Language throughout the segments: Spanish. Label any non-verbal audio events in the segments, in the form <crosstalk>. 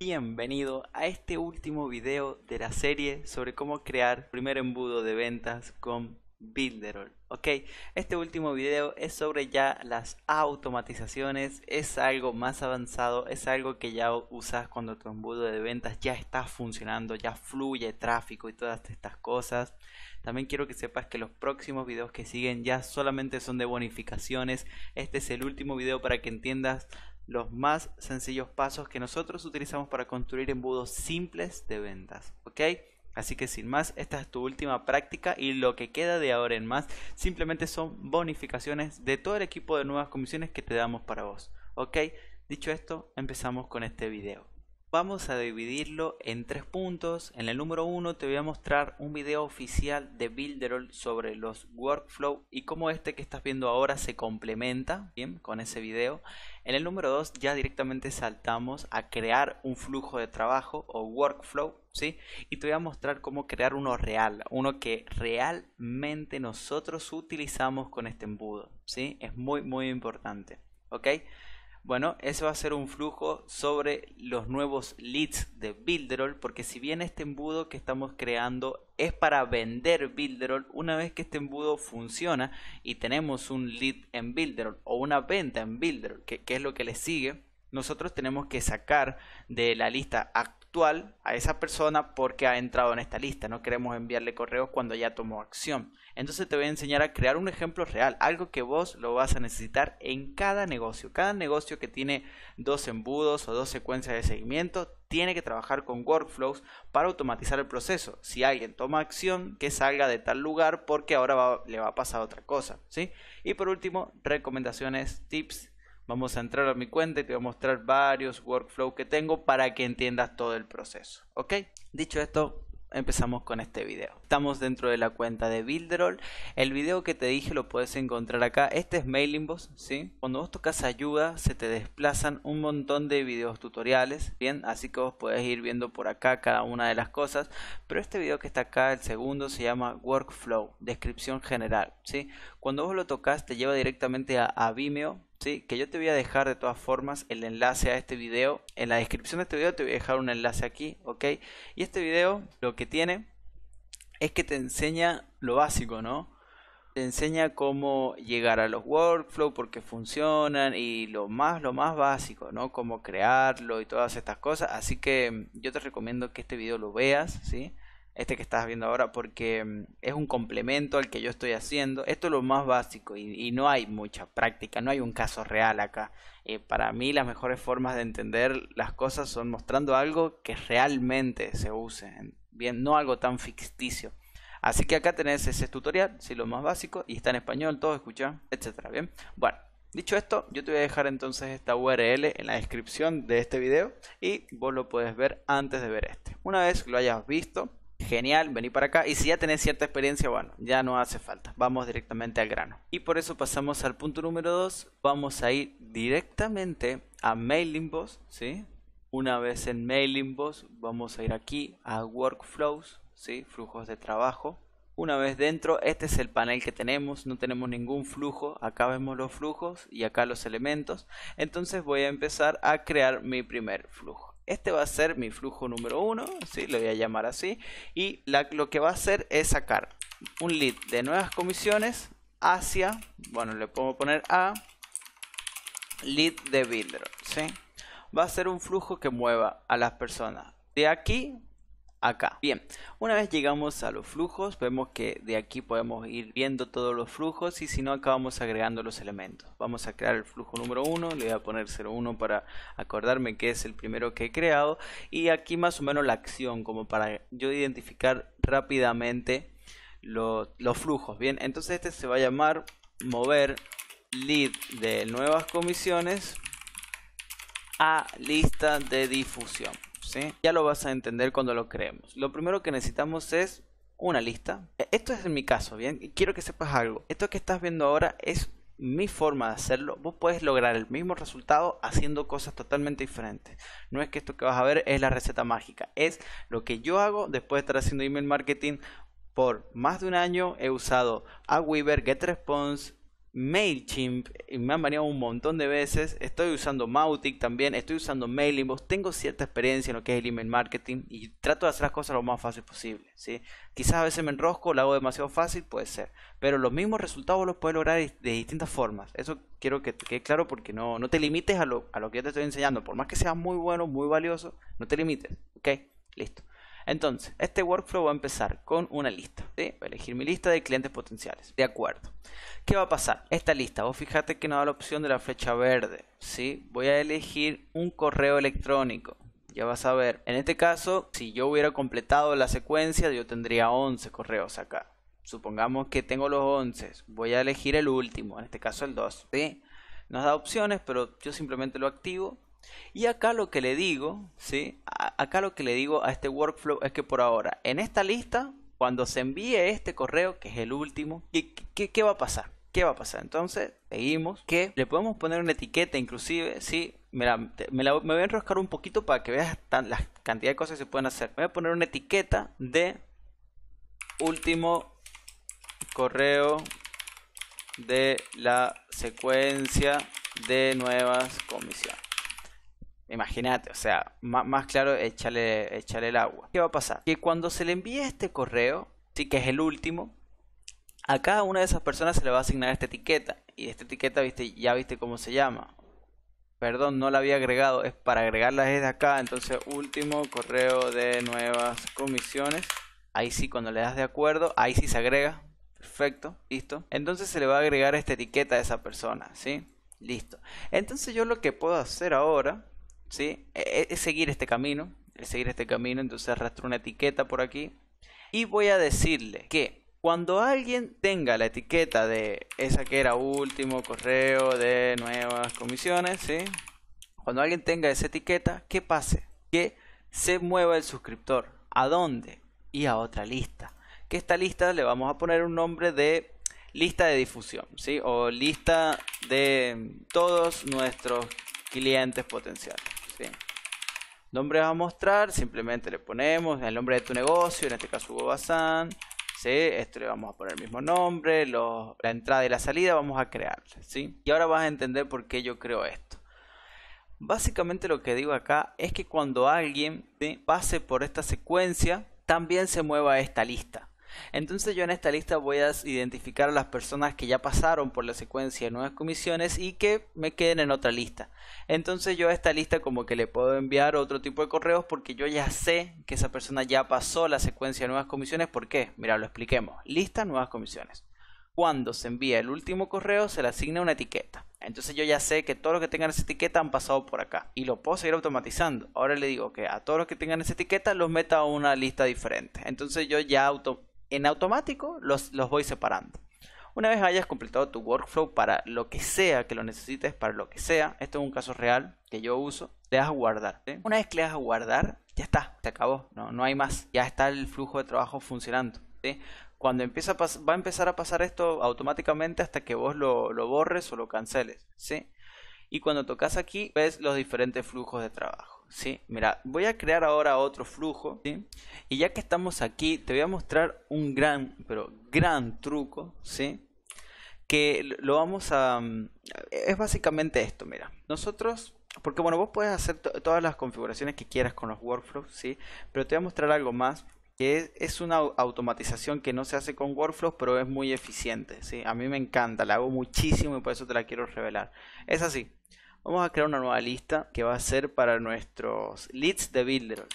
Bienvenido a este último video de la serie sobre cómo crear primer embudo de ventas con Builderall. Ok, este último video es sobre ya las automatizaciones, es algo más avanzado, es algo que ya usas cuando tu embudo de ventas ya está funcionando, ya fluye tráfico y todas estas cosas. También quiero que sepas que los próximos videos que siguen ya solamente son de bonificaciones. Este es el último video para que entiendas los más sencillos pasos que nosotros utilizamos para construir embudos simples de ventas. ¿Ok? Así que sin más, esta es tu última práctica y lo que queda de ahora en más simplemente son bonificaciones de todo el equipo de nuevas comisiones que te damos para vos. ¿Ok? Dicho esto, empezamos con este video. Vamos a dividirlo en tres puntos. En el número uno te voy a mostrar un video oficial de Builderall sobre los workflow y cómo este que estás viendo ahora se complementa bien con ese video. En el número dos ya directamente saltamos a crear un flujo de trabajo o workflow, ¿sí? Y te voy a mostrar cómo crear uno real, uno que realmente nosotros utilizamos con este embudo, ¿sí? Es muy muy importante, ¿ok? Bueno, ese va a ser un flujo sobre los nuevos leads de Builderall, porque si bien este embudo que estamos creando es para vender Builderall, una vez que este embudo funciona y tenemos un lead en Builderall o una venta en Builderall, que, que es lo que le sigue, nosotros tenemos que sacar de la lista actual a esa persona porque ha entrado en esta lista. No queremos enviarle correos cuando ya tomó acción. Entonces te voy a enseñar a crear un ejemplo real, algo que vos lo vas a necesitar en cada negocio. Cada negocio que tiene dos embudos o dos secuencias de seguimiento tiene que trabajar con workflows para automatizar el proceso. Si alguien toma acción, que salga de tal lugar porque ahora le va a pasar otra cosa. ¿sí? Y por último, recomendaciones, tips Vamos a entrar a mi cuenta y te voy a mostrar varios workflows que tengo para que entiendas todo el proceso. ¿Ok? Dicho esto, empezamos con este video. Estamos dentro de la cuenta de Builderall. El video que te dije lo puedes encontrar acá. Este es Mailinbox, ¿sí? Cuando vos tocas ayuda, se te desplazan un montón de videos tutoriales, ¿bien? Así que vos podés ir viendo por acá cada una de las cosas. Pero este video que está acá, el segundo, se llama Workflow, descripción general, ¿sí? Cuando vos lo tocas te lleva directamente a, Vimeo, ¿sí? que yo te voy a dejar de todas formas el enlace a este video. En la descripción de este video te voy a dejar un enlace aquí, ¿ok? Y este video lo que tiene es que te enseña lo básico, ¿no? Te enseña cómo llegar a los workflows, por qué funcionan y lo más, lo más básico, ¿no? Cómo crearlo y todas estas cosas. Así que yo te recomiendo que este video lo veas, ¿sí? sí este que estás viendo ahora, porque mm, es un complemento al que yo estoy haciendo. Esto es lo más básico y, no hay mucha práctica, no hay un caso real acá. Eh, para mí las mejores formas de entender las cosas son mostrando algo que realmente se use, bien, no algo tan ficticio. Así que acá tenés ese tutorial, si lo más básico, y está en español, todo escucha, etcétera, bien. Bueno, dicho esto, yo te voy a dejar entonces esta URL en la descripción de este video y vos lo puedes ver antes de ver este. Una vez que lo hayas visto, genial, vení para acá. Y si ya tenés cierta experiencia, bueno, ya no hace falta. Vamos directamente al grano. Y por eso pasamos al punto número 2. Vamos a ir directamente a Mailing Boss, Una vez en Mailing Boss, vamos a ir aquí a Workflows, ¿sí? Flujos de trabajo. Una vez dentro, este es el panel que tenemos, no tenemos ningún flujo, acá vemos los flujos y acá los elementos. Entonces voy a empezar a crear mi primer flujo. Este va a ser mi flujo número uno, ¿sí? lo voy a llamar así. Y lo que va a hacer es sacar un lead de nuevas comisiones hacia, bueno, le puedo poner a lead de builder. Va a ser un flujo que mueva a las personas de aquí acá. Bien, una vez llegamos a los flujos, vemos que de aquí podemos ir viendo todos los flujos y si no acá vamos agregando los elementos. Vamos a crear el flujo número 1, le voy a poner 01 para acordarme que es el primero que he creado y aquí más o menos la acción como para yo identificar rápidamente los, los flujos. Bien, entonces este se va a llamar mover lead de nuevas comisiones a lista de difusión. Ya lo vas a entender cuando lo creemos. Lo primero que necesitamos es una lista. Esto es en mi caso, ¿bien? Quiero que sepas algo. Esto que estás viendo ahora es mi forma de hacerlo, vos puedes lograr el mismo resultado haciendo cosas totalmente diferentes. No es que esto que vas a ver es la receta mágica, es lo que yo hago después de estar haciendo email marketing por más de un año. He usado AWeaver, GetResponse, MailChimp, me han variado un montón de veces. Estoy usando Mautic también, estoy usando Mailinbox. Tengo cierta experiencia en lo que es el email marketing y trato de hacer las cosas lo más fácil posible. ¿sí? Quizás a veces me enrosco, lo hago demasiado fácil, puede ser. Pero los mismos resultados los puedes lograr de distintas formas. Eso quiero que quede claro porque no, no te limites a lo, a lo que yo te estoy enseñando. Por más que sea muy bueno, muy valioso, no te limites. ¿Ok? Listo. Entonces, este workflow va a empezar con una lista. ¿sí? Voy a elegir mi lista de clientes potenciales. De acuerdo. ¿Qué va a pasar? Esta lista, vos fijate que nos da la opción de la flecha verde. ¿sí? Voy a elegir un correo electrónico. Ya vas a ver. En este caso, si yo hubiera completado la secuencia, yo tendría 11 correos acá. Supongamos que tengo los 11. Voy a elegir el último, en este caso el 2. ¿sí? Nos da opciones, pero yo simplemente lo activo y acá lo que le digo, ¿sí? acá lo que le digo a este workflow es que por ahora, en esta lista, cuando se envíe este correo, que es el último, ¿qué, qué, va a pasar? ¿Qué va a pasar? Entonces, seguimos que le podemos poner una etiqueta, inclusive, ¿sí? Me, me, voy a enroscar un poquito para que veas la cantidad de cosas que se pueden hacer. Voy a poner una etiqueta de último correo de la secuencia de nuevas comisiones. Imagínate, o sea, más, claro, échale, el agua. ¿Qué va a pasar? Que cuando se le envíe este correo, sí que es el último, a cada una de esas personas se le va a asignar esta etiqueta. Y esta etiqueta, viste, ya viste cómo se llama. Perdón, no la había agregado, es para agregarla desde acá. Entonces, último correo de nuevas comisiones. Ahí sí, cuando le das de acuerdo, ahí sí se agrega. Perfecto, listo. Entonces se le va a agregar esta etiqueta a esa persona, ¿sí? Listo. Entonces yo lo que puedo hacer ahora e, e, es seguir este camino, es seguir este camino, entonces arrastro una etiqueta por aquí y voy a decirle que cuando alguien tenga la etiqueta de esa que era último correo de nuevas comisiones, ¿sí? Cuando alguien tenga esa etiqueta, ¿qué pase? Que se mueva el suscriptor. ¿A dónde? Y a otra lista. Que esta lista le vamos a poner un nombre de lista de difusión, ¿sí? O lista de todos nuestros clientes potenciales. Este, nombre Nombre a mostrar, simplemente le ponemos el nombre de tu negocio, en este caso Bazán. ¿sí? Esto le vamos a poner el mismo nombre, la entrada y la salida vamos a crear, ¿sí? Y ahora vas a entender por qué yo creo esto. Básicamente lo que digo acá es que cuando alguien pase por esta secuencia, también se mueva esta lista. Entonces yo en esta lista voy a identificar a las personas que ya pasaron por la secuencia de nuevas comisiones y que me queden en otra lista. Entonces yo a esta lista como que le puedo enviar otro tipo de correos porque yo ya sé que esa persona ya pasó la secuencia de nuevas comisiones. ¿Por qué? Mira, lo expliquemos. Lista nuevas comisiones. Cuando se envía el último correo se le asigna una etiqueta. Entonces yo ya sé que todos los que tengan esa etiqueta han pasado por acá y lo puedo seguir automatizando. Ahora le digo que a todos los que tengan esa etiqueta los meta a una lista diferente. Entonces yo ya auto en automático los, voy separando. Una vez hayas completado tu workflow para lo que sea que lo necesites, para lo que sea, esto es un caso real que yo uso, le das a guardar. Una vez que le das a guardar, ya está, se acabó, no, no hay más, ya está el flujo de trabajo funcionando. Cuando empieza va a empezar a pasar esto automáticamente hasta que vos lo, borres o lo canceles. ¿sí? Y cuando tocas aquí, ves los diferentes flujos de trabajo. ¿sí? Mira, voy a crear ahora otro flujo, Y ya que estamos aquí, te voy a mostrar un gran, pero gran truco, ¿sí? Que lo vamos a... Es básicamente esto, mira. Nosotros... Porque bueno, vos puedes hacer todas las configuraciones que quieras con los workflows, ¿sí? Pero te voy a mostrar algo más que es, una automatización que no se hace con workflows, pero es muy eficiente. ¿sí? A mí me encanta, la hago muchísimo y por eso te la quiero revelar. Es así. Vamos a crear una nueva lista que va a ser para nuestros leads de Builder,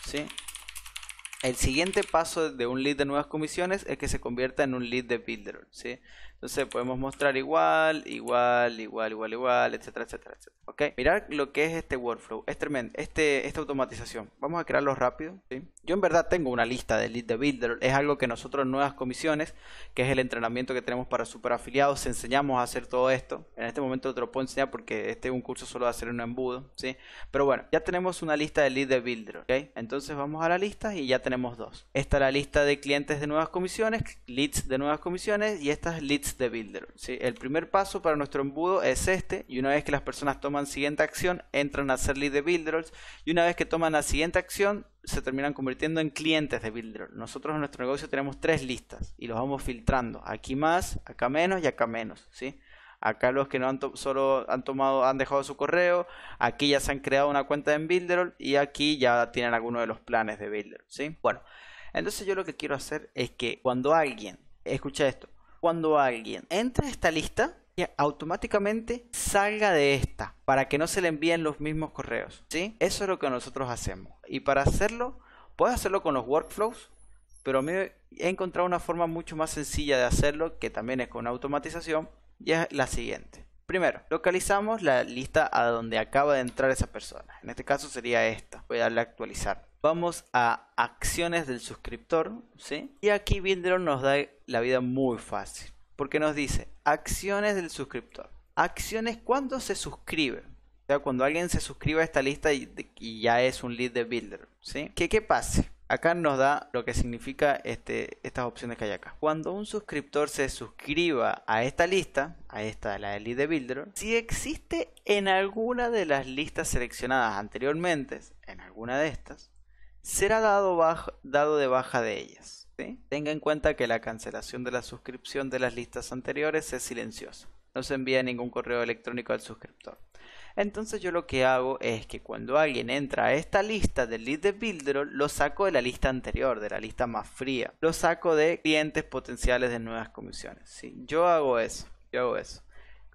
El siguiente paso de un lead de nuevas comisiones es que se convierta en un lead de Builder, ¿sí? Entonces podemos mostrar igual, igual, igual, igual, igual, etcétera, etcétera, etcétera. Ok, mirar lo que es este workflow. Es tremendo, este, esta automatización. Vamos a crearlo rápido. Yo en verdad tengo una lista de lead de builder. Es algo que nosotros nuevas comisiones, que es el entrenamiento que tenemos para super afiliados, enseñamos a hacer todo esto. En este momento te lo puedo enseñar porque este es un curso solo de hacer un embudo. ¿sí? Pero bueno, ya tenemos una lista de lead de builder. ¿okay? Entonces vamos a la lista y ya tenemos dos. Esta es la lista de clientes de nuevas comisiones, leads de nuevas comisiones y estas leads de Builder. El primer paso para nuestro embudo es este, y una vez que las personas toman siguiente acción, entran a ser lead de builders, y una vez que toman la siguiente acción, se terminan convirtiendo en clientes de builder. Nosotros en nuestro negocio tenemos tres listas y los vamos filtrando, aquí más, acá menos y acá menos, ¿sí? acá los que no han solo han tomado han dejado su correo aquí ya se han creado una cuenta en Builder y aquí ya tienen alguno de los planes de Builder, sí bueno entonces yo lo que quiero hacer es que cuando alguien escucha esto cuando alguien entra en esta lista, automáticamente salga de esta para que no se le envíen los mismos correos. ¿sí? Eso es lo que nosotros hacemos. Y para hacerlo, puedes hacerlo con los workflows, pero me he encontrado una forma mucho más sencilla de hacerlo, que también es con automatización, y es la siguiente. Primero, localizamos la lista a donde acaba de entrar esa persona. En este caso sería esta. Voy a darle actualizar. Vamos a acciones del suscriptor, ¿sí? Y aquí Builder nos da la vida muy fácil, porque nos dice acciones del suscriptor. Acciones cuando se suscribe. O sea, cuando alguien se suscribe a esta lista y, ya es un lead de Builder, ¿sí? ¿Qué, qué pasa? Acá nos da lo que significa este, estas opciones que hay acá. Cuando un suscriptor se suscriba a esta lista, a esta, la de Lead de Builder, si existe en alguna de las listas seleccionadas anteriormente, en alguna de estas, será dado, dado de baja de ellas. Tenga en cuenta que la cancelación de la suscripción de las listas anteriores es silenciosa. No se envía ningún correo electrónico al suscriptor. Entonces yo lo que hago es que cuando alguien entra a esta lista del lead de Builderall, lo saco de la lista anterior, de la lista más fría. Lo saco de clientes potenciales de nuevas comisiones. ¿sí? Yo hago eso, yo hago eso.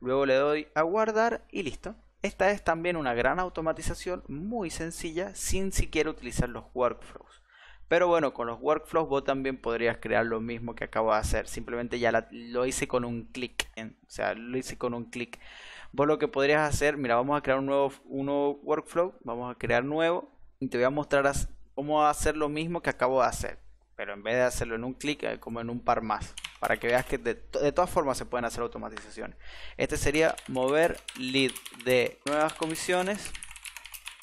Luego le doy a guardar y listo. Esta es también una gran automatización muy sencilla sin siquiera utilizar los workflows. Pero bueno, con los workflows vos también podrías crear lo mismo que acabo de hacer. Simplemente ya lo hice con un clic. O sea, lo hice con un clic. Vos lo que podrías hacer, mira, vamos a crear un nuevo, un nuevo workflow. Vamos a crear nuevo. Y te voy a mostrar cómo hacer lo mismo que acabo de hacer. Pero en vez de hacerlo en un clic, eh, como en un par más para que veas que de, todas formas se pueden hacer automatizaciones. Este sería mover lead de nuevas comisiones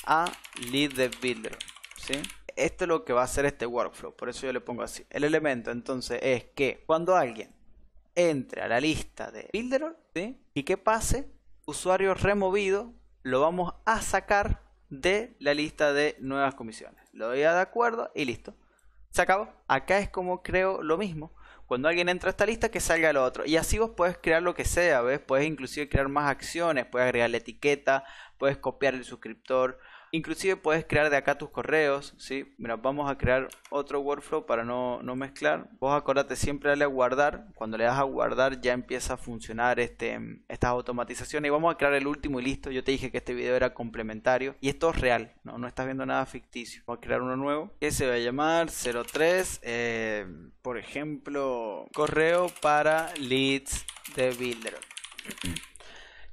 a lead de builder. ¿sí? Esto es lo que va a hacer este workflow, por eso yo le pongo así. El elemento entonces es que cuando alguien entre a la lista de builder y que pase, usuario removido lo vamos a sacar de la lista de nuevas comisiones. Lo doy a de acuerdo y listo. Se acabó. Acá es como creo lo mismo. Cuando alguien entra a esta lista, que salga lo otro. Y así vos puedes crear lo que sea, ¿ves? Puedes inclusive crear más acciones, puedes agregar la etiqueta, puedes copiar el suscriptor, Inclusive puedes crear de acá tus correos, ¿sí? Mira, vamos a crear otro workflow para no, mezclar. Vos acordate siempre darle a guardar. Cuando le das a guardar ya empieza a funcionar este, mm, estas automatizaciones. Y vamos a crear el último y listo. Yo te dije que este video era complementario. Y esto es real, no, no estás viendo nada ficticio. Voy a crear uno nuevo que se va a llamar 03, eh, por ejemplo, correo para leads de Builder. <clears throat>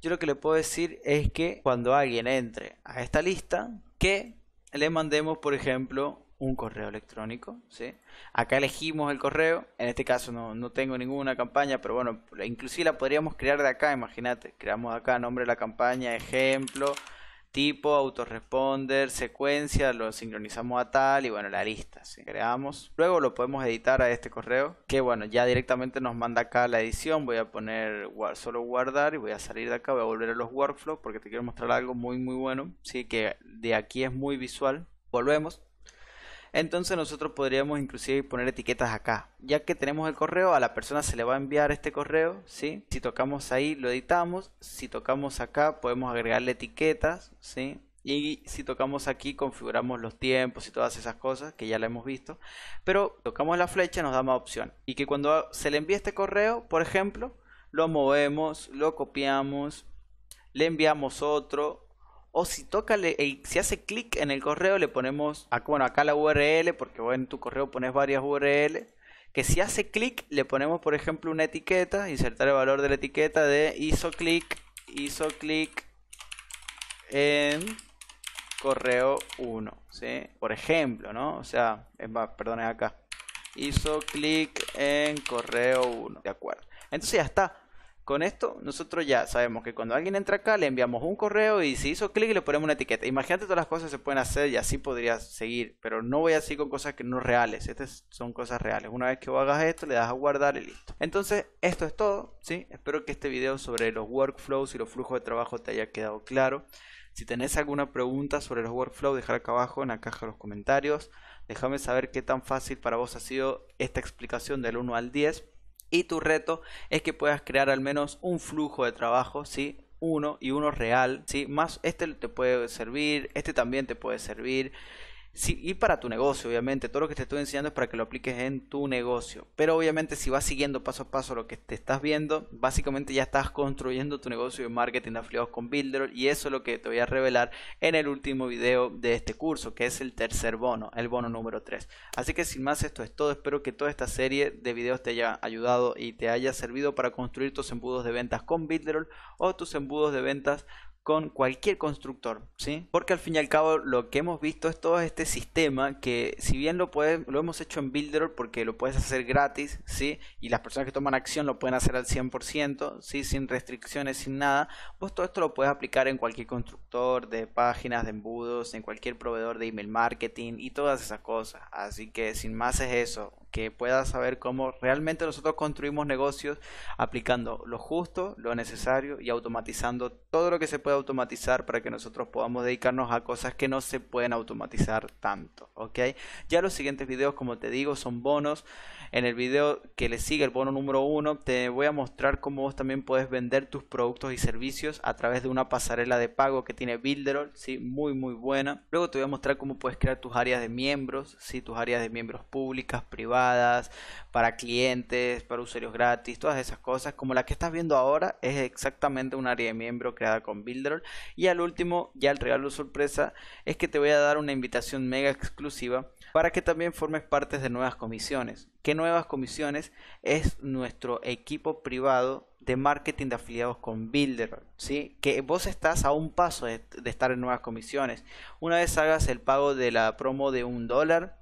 yo lo que le puedo decir es que cuando alguien entre a esta lista, que le mandemos, por ejemplo, un correo electrónico. ¿sí? Acá elegimos el correo. En este caso no, no, tengo ninguna campaña, pero bueno, inclusive la podríamos crear de acá, imagínate. Creamos acá nombre de la campaña, ejemplo, tipo, autoresponder, secuencia, lo sincronizamos a tal y bueno, la lista, Si creamos. Luego lo podemos editar a este correo, que bueno, ya directamente nos manda acá la edición, voy a poner solo guardar y voy a salir de acá, voy a volver a los workflows porque te quiero mostrar algo muy muy bueno, sí que de aquí es muy visual. Volvemos entonces nosotros podríamos inclusive poner etiquetas acá. Ya que tenemos el correo, a la persona se le va a enviar este correo, ¿sí? Si tocamos ahí, lo editamos. Si tocamos acá, podemos agregarle etiquetas, ¿sí? Y si tocamos aquí, configuramos los tiempos y todas esas cosas que ya la hemos visto. Pero tocamos la flecha, nos da más opción. Y que cuando se le envíe este correo, por ejemplo, lo movemos, lo copiamos, le enviamos otro, o si toca, si hace clic en el correo le ponemos, bueno, acá la URL, porque en tu correo pones varias URL, que si hace clic le ponemos, por ejemplo, una etiqueta, insertar el valor de la etiqueta de hizo clic, hizo clic en correo 1, ¿sí? Por ejemplo, ¿no? O sea, perdón, acá. Hizo clic en correo 1, de acuerdo. Entonces ya está. Con esto, nosotros ya sabemos que cuando alguien entra acá, le enviamos un correo y si hizo clic, le ponemos una etiqueta. Imagínate todas las cosas que se pueden hacer y así podría seguir, pero no voy a seguir con cosas que no reales. Estas son cosas reales. Una vez que hagas esto, le das a guardar y listo. Entonces, esto es todo. ¿sí? Espero que este video sobre los workflows y los flujos de trabajo te haya quedado claro. Si tenés alguna pregunta sobre los workflows, dejar acá abajo en la caja de los comentarios. Déjame saber qué tan fácil para vos ha sido esta explicación del 1 al 10 y tu reto es que puedas crear al menos un flujo de trabajo, ¿sí? Uno y uno real, ¿sí? Más este te puede servir, este también te puede servir y para tu negocio, obviamente. Todo lo que te estoy enseñando es para que lo apliques en tu negocio. Pero obviamente si vas siguiendo paso a paso lo que te estás viendo, básicamente ya estás construyendo tu negocio de marketing de afiliados con Builderall Y eso es lo que te voy a revelar en el último video de este curso, que es el tercer bono, el bono número 3. Así que sin más, esto es todo. Espero que toda esta serie de videos te haya ayudado y te haya servido para construir tus embudos de ventas con Builderall o tus embudos de ventas con cualquier constructor, ¿sí? Porque al fin y al cabo lo que hemos visto es todo este sistema que si bien lo, puedes, lo hemos hecho en Builder porque lo puedes hacer gratis, ¿sí? Y las personas que toman acción lo pueden hacer al 100%, ¿sí? Sin restricciones, sin nada. pues todo esto lo puedes aplicar en cualquier constructor de páginas, de embudos, en cualquier proveedor de email marketing y todas esas cosas. Así que sin más es eso que puedas saber cómo realmente nosotros construimos negocios aplicando lo justo, lo necesario y automatizando todo lo que se puede automatizar para que nosotros podamos dedicarnos a cosas que no se pueden automatizar tanto, ¿ok? Ya los siguientes videos, como te digo, son bonos. En el video que le sigue, el bono número uno, te voy a mostrar cómo vos también puedes vender tus productos y servicios a través de una pasarela de pago que tiene Builderall, ¿sí? Muy, muy buena. Luego te voy a mostrar cómo puedes crear tus áreas de miembros, si Tus áreas de miembros públicas, privadas para clientes, para usuarios gratis, todas esas cosas. Como la que estás viendo ahora, es exactamente un área de miembro creada con Builderall. Y al último, ya el regalo sorpresa, es que te voy a dar una invitación mega exclusiva para que también formes parte de nuevas comisiones. ¿Qué nuevas comisiones? Es nuestro equipo privado de marketing de afiliados con Builderall, ¿sí? Que vos estás a un paso de estar en nuevas comisiones. Una vez hagas el pago de la promo de un dólar,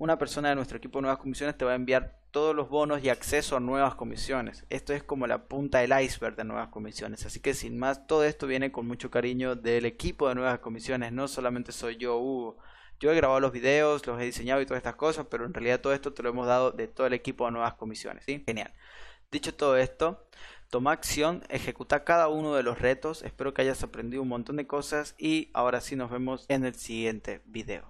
una persona de nuestro equipo de nuevas comisiones te va a enviar todos los bonos y acceso a nuevas comisiones. Esto es como la punta del iceberg de nuevas comisiones. Así que sin más, todo esto viene con mucho cariño del equipo de nuevas comisiones. No solamente soy yo, Hugo. Yo he grabado los videos, los he diseñado y todas estas cosas, pero en realidad todo esto te lo hemos dado de todo el equipo de nuevas comisiones. ¿sí? Genial. Dicho todo esto, toma acción, ejecuta cada uno de los retos. Espero que hayas aprendido un montón de cosas y ahora sí nos vemos en el siguiente video.